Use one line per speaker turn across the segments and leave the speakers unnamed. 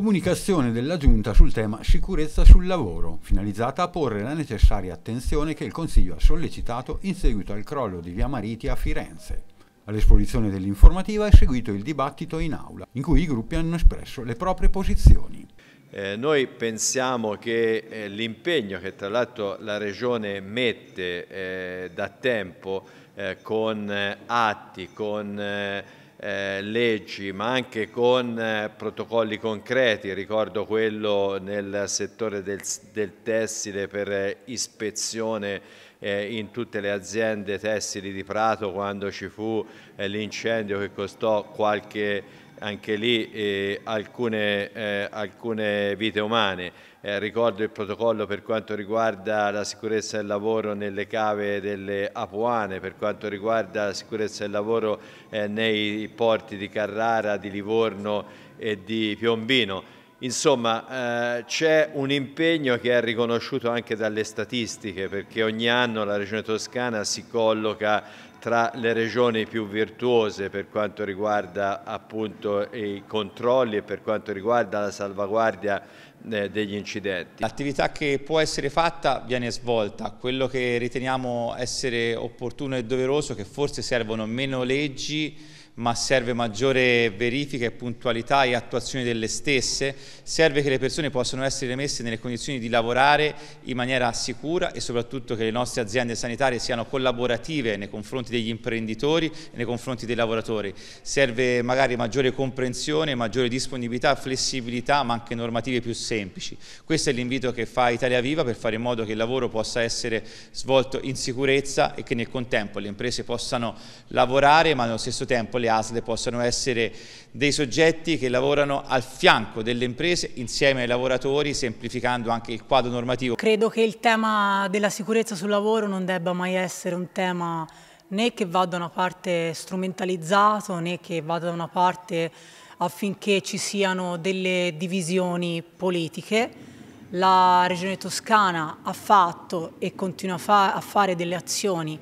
Comunicazione della Giunta sul tema sicurezza sul lavoro, finalizzata a porre la necessaria attenzione che il Consiglio ha sollecitato in seguito al crollo di Via Mariti a Firenze. All'esposizione dell'informativa è seguito il dibattito in aula, in cui i gruppi hanno espresso le proprie posizioni.
Eh, noi pensiamo che eh, l'impegno che tra l'altro la Regione mette eh, da tempo eh, con eh, atti, con eh, eh, leggi ma anche con eh, protocolli concreti, ricordo quello nel settore del, del tessile per eh, ispezione eh, in tutte le aziende tessili di Prato quando ci fu eh, l'incendio che costò qualche anche lì eh, alcune, eh, alcune, vite umane. Eh, ricordo il protocollo per quanto riguarda la sicurezza del lavoro nelle cave delle Apuane, per quanto riguarda la sicurezza del lavoro eh, nei porti di Carrara, di Livorno e di Piombino. Insomma, eh, c'è un impegno che è riconosciuto anche dalle statistiche, perché ogni anno la Regione Toscana si colloca tra le regioni più virtuose per quanto riguarda appunto, i controlli
e per quanto riguarda la salvaguardia eh, degli incidenti. L'attività che può essere fatta viene svolta, quello che riteniamo essere opportuno e doveroso che forse servono meno leggi ma serve maggiore verifica e puntualità e attuazione delle stesse, serve che le persone possano essere messe nelle condizioni di lavorare in maniera sicura e soprattutto che le nostre aziende sanitarie siano collaborative nei confronti degli imprenditori e nei confronti dei lavoratori. Serve magari maggiore comprensione, maggiore disponibilità, flessibilità, ma anche normative più semplici. Questo è l'invito che fa Italia Viva per fare in modo che il lavoro possa essere svolto in sicurezza e che nel contempo le imprese possano lavorare, ma allo stesso tempo le ASL possano essere dei soggetti che lavorano al fianco delle imprese insieme ai lavoratori, semplificando anche il quadro normativo.
Credo che il tema della sicurezza sul lavoro non debba mai essere un tema né che vada da una parte strumentalizzato né che vada da una parte affinché ci siano delle divisioni politiche. La Regione Toscana ha fatto e continua a fare delle azioni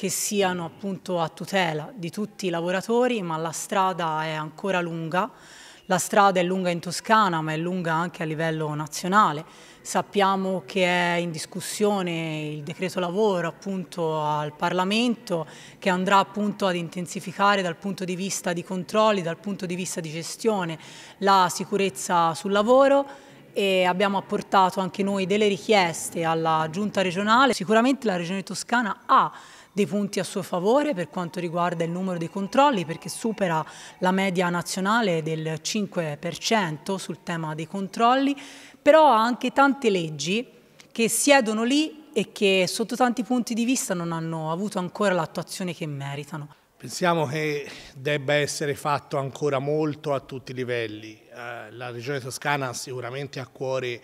che siano appunto a tutela di tutti i lavoratori, ma la strada è ancora lunga. La strada è lunga in Toscana, ma è lunga anche a livello nazionale. Sappiamo che è in discussione il decreto lavoro appunto al Parlamento che andrà appunto ad intensificare dal punto di vista di controlli, dal punto di vista di gestione la sicurezza sul lavoro e abbiamo apportato anche noi delle richieste alla giunta regionale. Sicuramente la regione toscana ha dei punti a suo favore per quanto riguarda il numero dei controlli perché supera la media nazionale del 5% sul tema dei controlli, però ha anche tante leggi che siedono lì e che sotto tanti punti di vista non hanno avuto ancora l'attuazione che meritano.
Pensiamo che debba essere fatto ancora molto a tutti i livelli. Eh, la Regione Toscana sicuramente ha a cuore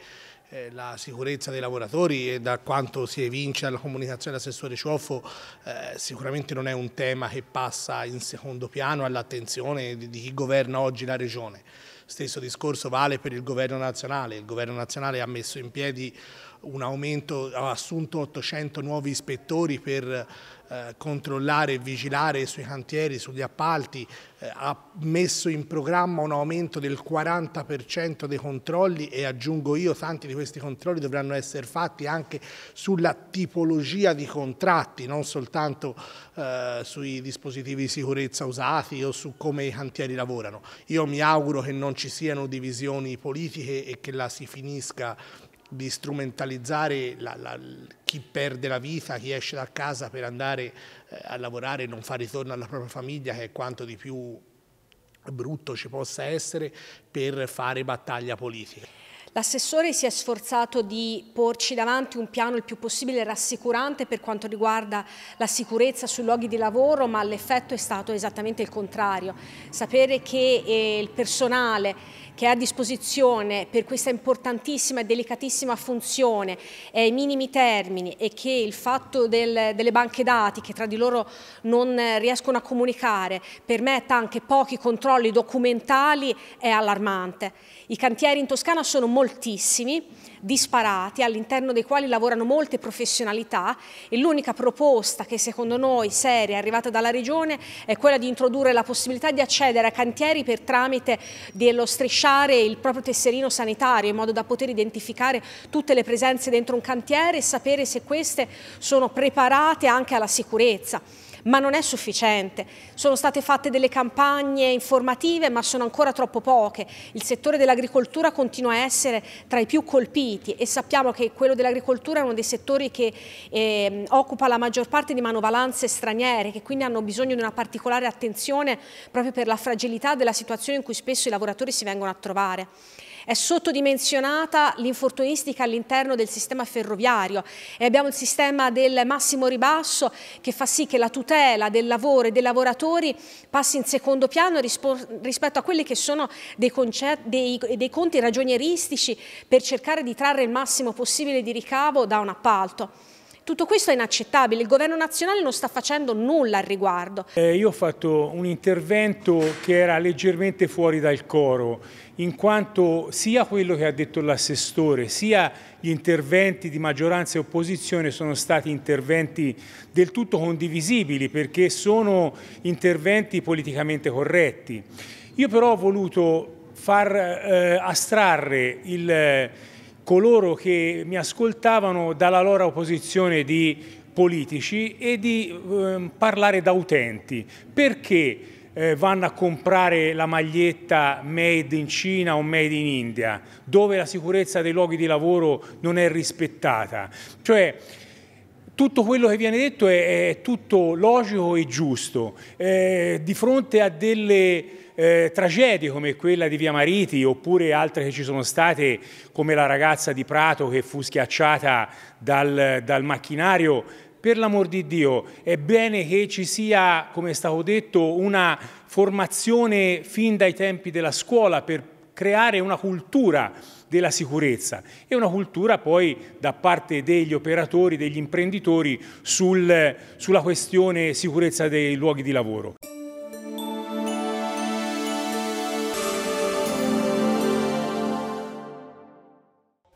eh, la sicurezza dei lavoratori e da quanto si evince dalla comunicazione dell'assessore Cioffo eh, sicuramente non è un tema che passa in secondo piano all'attenzione di, di chi governa oggi la regione. Stesso discorso vale per il governo nazionale, il governo nazionale ha messo in piedi un aumento, ha assunto 800 nuovi ispettori per eh, controllare e vigilare sui cantieri, sugli appalti, eh, ha messo in programma un aumento del 40% dei controlli e aggiungo io tanti di questi controlli dovranno essere fatti anche sulla tipologia di contratti, non soltanto eh, sui dispositivi di sicurezza usati o su come i cantieri lavorano. Io mi auguro che non ci siano divisioni politiche e che la si finisca di strumentalizzare la, la, chi perde la vita, chi esce da casa per andare eh, a lavorare e non fa ritorno alla propria famiglia, che è quanto di più brutto ci possa essere, per fare battaglia politica.
L'assessore si è sforzato di porci davanti un piano il più possibile rassicurante per quanto riguarda la sicurezza sui luoghi di lavoro, ma l'effetto è stato esattamente il contrario. Sapere che eh, il personale che è a disposizione per questa importantissima e delicatissima funzione è ai minimi termini e che il fatto del, delle banche dati che tra di loro non riescono a comunicare permetta anche pochi controlli documentali è allarmante. I cantieri in Toscana sono molto moltissimi, disparati, all'interno dei quali lavorano molte professionalità e l'unica proposta che secondo noi seria è arrivata dalla Regione è quella di introdurre la possibilità di accedere a cantieri per tramite dello strisciare il proprio tesserino sanitario in modo da poter identificare tutte le presenze dentro un cantiere e sapere se queste sono preparate anche alla sicurezza ma non è sufficiente. Sono state fatte delle campagne informative, ma sono ancora troppo poche. Il settore dell'agricoltura continua a essere tra i più colpiti e sappiamo che quello dell'agricoltura è uno dei settori che eh, occupa la maggior parte di manovalanze straniere, che quindi hanno bisogno di una particolare attenzione proprio per la fragilità della situazione in cui spesso i lavoratori si vengono a trovare. È sottodimensionata l'infortunistica all'interno del sistema ferroviario e abbiamo il sistema del massimo ribasso che fa sì che la tutela tutela del lavoro e dei lavoratori passi in secondo piano rispetto a quelli che sono dei, dei, dei conti ragionieristici per cercare di trarre il massimo possibile di ricavo da un appalto. Tutto questo è inaccettabile, il governo nazionale non sta facendo nulla al riguardo.
Eh, io ho fatto un intervento che era leggermente fuori dal coro, in quanto sia quello che ha detto l'assessore, sia gli interventi di maggioranza e opposizione sono stati interventi del tutto condivisibili, perché sono interventi politicamente corretti. Io però ho voluto far eh, astrarre il coloro che mi ascoltavano dalla loro opposizione di politici e di eh, parlare da utenti. Perché eh, vanno a comprare la maglietta made in Cina o made in India, dove la sicurezza dei luoghi di lavoro non è rispettata? Cioè, tutto quello che viene detto è, è tutto logico e giusto. Eh, di fronte a delle eh, tragedie come quella di Via Mariti oppure altre che ci sono state come la ragazza di Prato che fu schiacciata dal, dal macchinario, per l'amor di Dio è bene che ci sia, come è stato detto, una formazione fin dai tempi della scuola per creare una cultura della sicurezza e una cultura poi da parte degli operatori, degli imprenditori sul, sulla questione sicurezza dei luoghi di lavoro.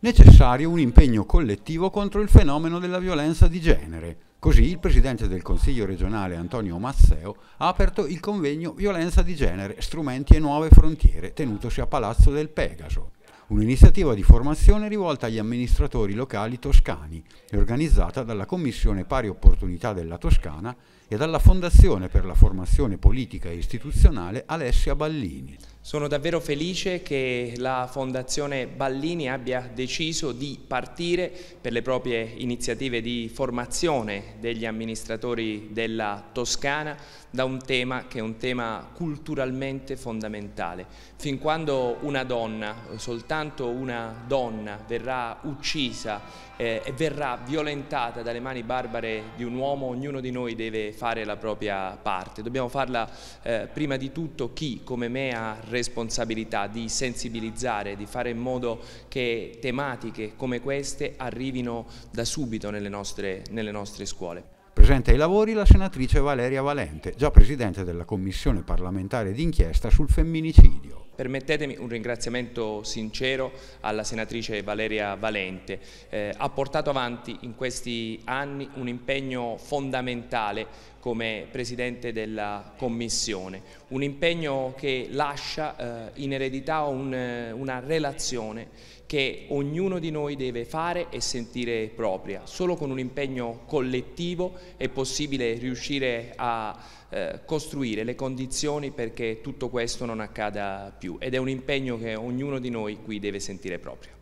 necessario un impegno collettivo contro il fenomeno della violenza di genere. Così il Presidente del Consiglio regionale Antonio Masseo ha aperto il convegno Violenza di genere, strumenti e nuove frontiere tenutosi a Palazzo del Pegaso. Un'iniziativa di formazione rivolta agli amministratori locali toscani e organizzata dalla Commissione Pari Opportunità della Toscana e dalla Fondazione per la formazione politica e istituzionale Alessia Ballini. Sono davvero felice
che la Fondazione Ballini abbia deciso di partire per le proprie iniziative di formazione degli amministratori della Toscana da un tema che è un tema culturalmente fondamentale. Fin quando una donna, soltanto una donna, verrà uccisa eh, e verrà violentata dalle mani barbare di un uomo, ognuno di noi deve fare la propria parte, dobbiamo farla eh, prima di tutto chi come me ha responsabilità di sensibilizzare, di fare in modo che tematiche come queste arrivino da
subito nelle nostre, nelle nostre scuole. Presente ai lavori la senatrice Valeria Valente, già presidente della commissione parlamentare d'inchiesta sul femminicidio. Permettetemi un
ringraziamento sincero alla senatrice Valeria Valente, eh, ha portato avanti in questi anni un impegno fondamentale come Presidente della Commissione, un impegno che lascia eh, in eredità un, una relazione che ognuno di noi deve fare e sentire propria. Solo con un impegno collettivo è possibile riuscire a eh, costruire le condizioni perché tutto questo non accada più ed è un impegno che ognuno di noi qui deve sentire proprio.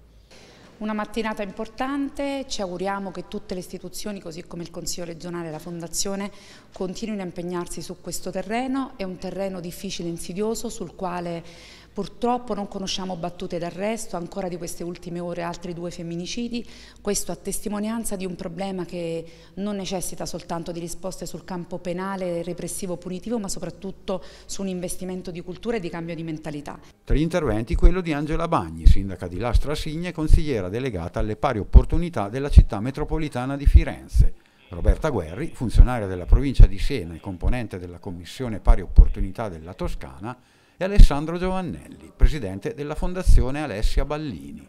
Una mattinata importante, ci auguriamo che tutte le istituzioni, così come il Consiglio regionale e la Fondazione, continuino a impegnarsi su questo terreno, è un terreno difficile e insidioso sul quale Purtroppo non conosciamo battute d'arresto, ancora di queste ultime ore altri due femminicidi, questo a testimonianza di un problema che non necessita soltanto di risposte sul campo penale, repressivo, punitivo, ma soprattutto su un investimento di cultura e di cambio di mentalità.
Tra gli interventi quello di Angela Bagni, sindaca di Lastra Signe e consigliera delegata alle pari opportunità della città metropolitana di Firenze. Roberta Guerri, funzionaria della provincia di Siena e componente della Commissione Pari Opportunità della Toscana, e Alessandro Giovannelli, presidente della Fondazione Alessia Ballini.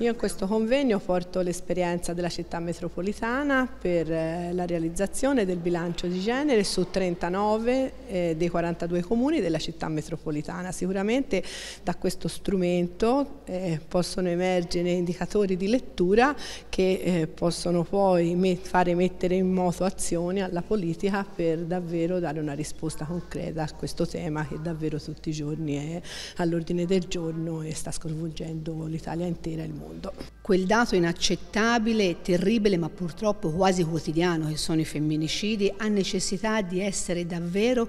Io in questo convegno porto l'esperienza della città metropolitana per eh, la realizzazione del bilancio di genere su 39 eh, dei 42 comuni della città metropolitana. Sicuramente da questo strumento eh, possono emergere indicatori di lettura che possono poi fare mettere in moto azioni alla politica per davvero dare una risposta concreta a questo tema che davvero tutti i giorni è all'ordine del giorno e
sta sconvolgendo l'Italia intera e il mondo mondo. Quel dato inaccettabile, terribile ma purtroppo quasi quotidiano che sono i femminicidi ha necessità di essere davvero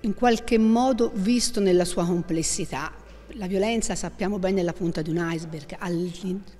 in qualche modo visto nella sua complessità la violenza sappiamo bene è la punta di un iceberg, al,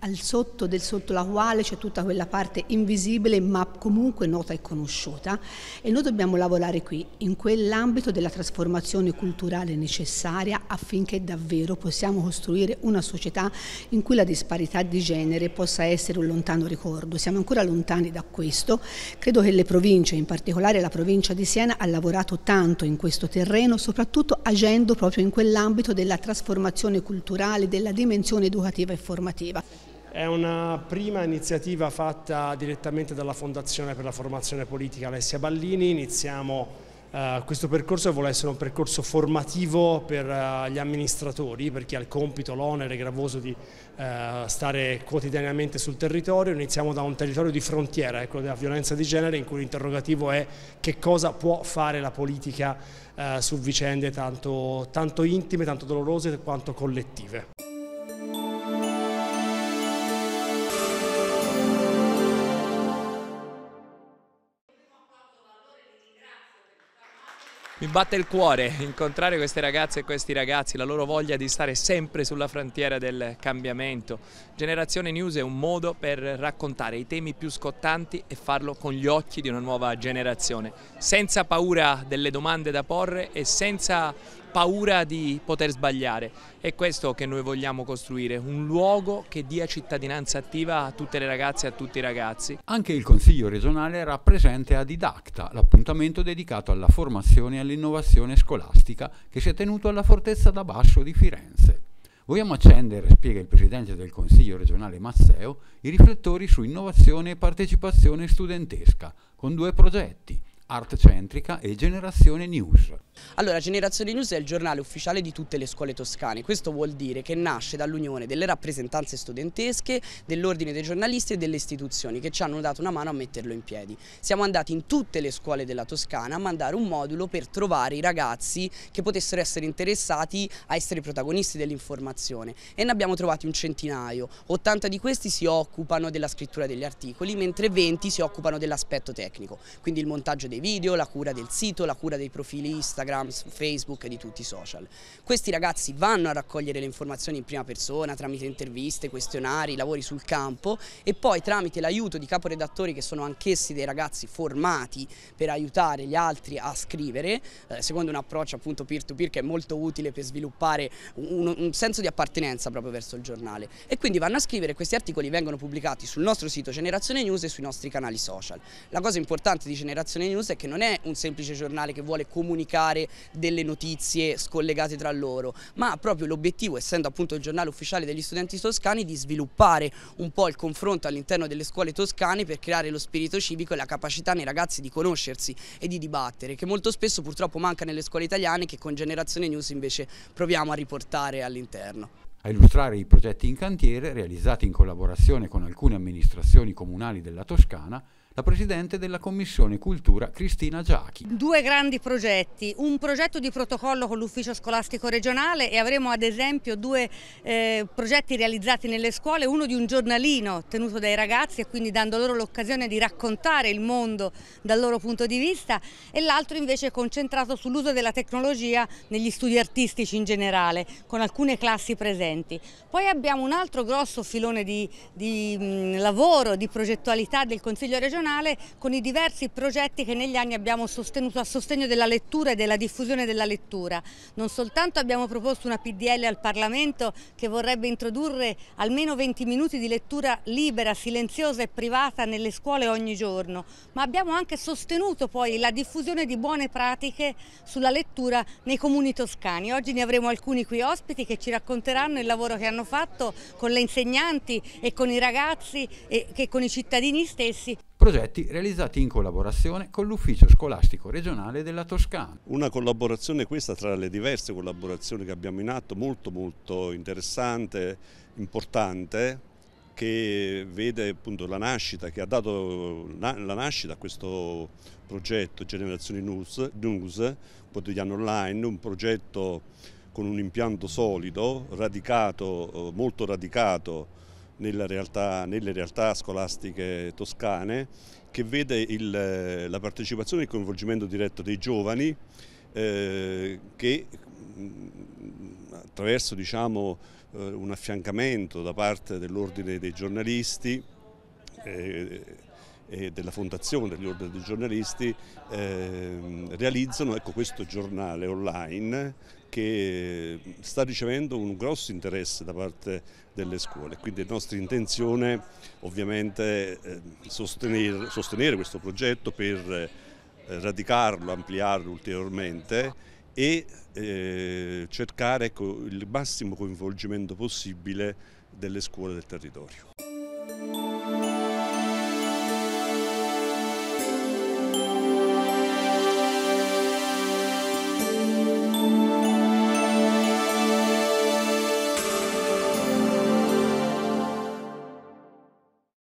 al sotto del sotto la quale c'è tutta quella parte invisibile ma comunque nota e conosciuta e noi dobbiamo lavorare qui, in quell'ambito della trasformazione culturale necessaria affinché davvero possiamo costruire una società in cui la disparità di genere possa essere un lontano ricordo. Siamo ancora lontani da questo, credo che le province, in particolare la provincia di Siena, ha lavorato tanto in questo terreno, soprattutto agendo proprio in quell'ambito della trasformazione formazione culturale, della dimensione educativa e formativa.
È una prima iniziativa fatta direttamente dalla Fondazione per la Formazione Politica Alessia Ballini, iniziamo Uh, questo percorso vuole essere un percorso formativo per uh, gli amministratori, per chi ha il compito, l'onere gravoso di uh, stare quotidianamente sul territorio. Iniziamo da un territorio di frontiera, quello ecco, della violenza di genere, in cui l'interrogativo è che cosa può fare la politica su vicende tanto, tanto intime, tanto dolorose quanto collettive.
mi batte il cuore incontrare queste ragazze e questi ragazzi, la loro voglia di stare sempre sulla frontiera del cambiamento. Generazione News è un modo per raccontare i temi più scottanti e farlo con gli occhi di una nuova generazione, senza paura delle domande da porre e senza paura di poter sbagliare. È questo che noi vogliamo costruire, un luogo che dia cittadinanza attiva a tutte le ragazze e a tutti i
ragazzi. Anche il Consiglio regionale era presente a Didacta, l'appuntamento dedicato alla formazione e all'innovazione scolastica che si è tenuto alla Fortezza da Basso di Firenze. Vogliamo accendere, spiega il Presidente del Consiglio regionale Mazzeo, i riflettori su innovazione e partecipazione studentesca, con due progetti, Arte Centrica e Generazione News.
Allora, Generazione News è il giornale ufficiale di tutte le scuole toscane. Questo vuol dire che nasce dall'unione delle rappresentanze studentesche, dell'ordine dei giornalisti e delle istituzioni che ci hanno dato una mano a metterlo in piedi. Siamo andati in tutte le scuole della Toscana a mandare un modulo per trovare i ragazzi che potessero essere interessati a essere protagonisti dell'informazione e ne abbiamo trovati un centinaio. 80 di questi si occupano della scrittura degli articoli, mentre 20 si occupano dell'aspetto tecnico, quindi il montaggio dei dei video, la cura del sito, la cura dei profili Instagram, Facebook e di tutti i social. Questi ragazzi vanno a raccogliere le informazioni in prima persona tramite interviste, questionari, lavori sul campo e poi tramite l'aiuto di caporedattori che sono anch'essi dei ragazzi formati per aiutare gli altri a scrivere, eh, secondo un approccio appunto peer-to-peer -peer che è molto utile per sviluppare un, un senso di appartenenza proprio verso il giornale. E quindi vanno a scrivere, questi articoli vengono pubblicati sul nostro sito Generazione News e sui nostri canali social. La cosa importante di Generazione News è che non è un semplice giornale che vuole comunicare delle notizie scollegate tra loro, ma proprio l'obiettivo, essendo appunto il giornale ufficiale degli studenti toscani, di sviluppare un po' il confronto all'interno delle scuole toscane per creare lo spirito civico e la capacità nei ragazzi di conoscersi e di dibattere, che molto spesso purtroppo manca nelle scuole italiane che con Generazione News invece proviamo a riportare all'interno
a illustrare i progetti in cantiere realizzati in collaborazione con alcune amministrazioni comunali della Toscana la Presidente della Commissione Cultura Cristina Giachi.
Due grandi progetti, un progetto di protocollo con l'Ufficio Scolastico Regionale e avremo ad esempio due eh, progetti realizzati nelle scuole, uno di un giornalino tenuto dai ragazzi e quindi dando loro l'occasione di raccontare il mondo dal loro punto di vista e l'altro invece concentrato sull'uso della tecnologia negli studi artistici in generale, con alcune classi presenti. Poi abbiamo un altro grosso filone di, di mh, mm, lavoro, di progettualità del Consiglio regionale nazionale con i diversi progetti che negli anni abbiamo sostenuto a sostegno della lettura e della diffusione della lettura. Non soltanto abbiamo proposto una PDL al Parlamento che vorrebbe introdurre almeno 20 minuti di lettura libera, silenziosa e privata nelle scuole ogni giorno, ma abbiamo anche sostenuto poi la diffusione di buone pratiche sulla lettura nei comuni toscani. Oggi ne avremo alcuni qui ospiti che ci racconteranno il lavoro che hanno fatto con le insegnanti e con i ragazzi e con i cittadini
stessi progetti realizzati in collaborazione con l'Ufficio Scolastico Regionale della Toscana.
Una collaborazione questa tra le diverse collaborazioni che abbiamo in atto molto molto interessante, importante che vede appunto la nascita, che ha dato la nascita a questo progetto Generazioni News, News quotidiano online, un progetto con un impianto solido, radicato, molto radicato realtà, nelle realtà scolastiche toscane che vede il, la partecipazione e il coinvolgimento diretto dei giovani eh, che mm, attraverso diciamo, eh, un affiancamento da parte dell'ordine dei giornalisti eh, e della Fondazione degli Ordini dei Giornalisti eh, realizzano ecco, questo giornale online che sta ricevendo un grosso interesse da parte delle scuole. Quindi è nostra intenzione ovviamente eh, sostenere, sostenere, questo progetto per eh, radicarlo, ampliarlo ulteriormente e eh, cercare ecco, il massimo coinvolgimento possibile delle scuole del territorio.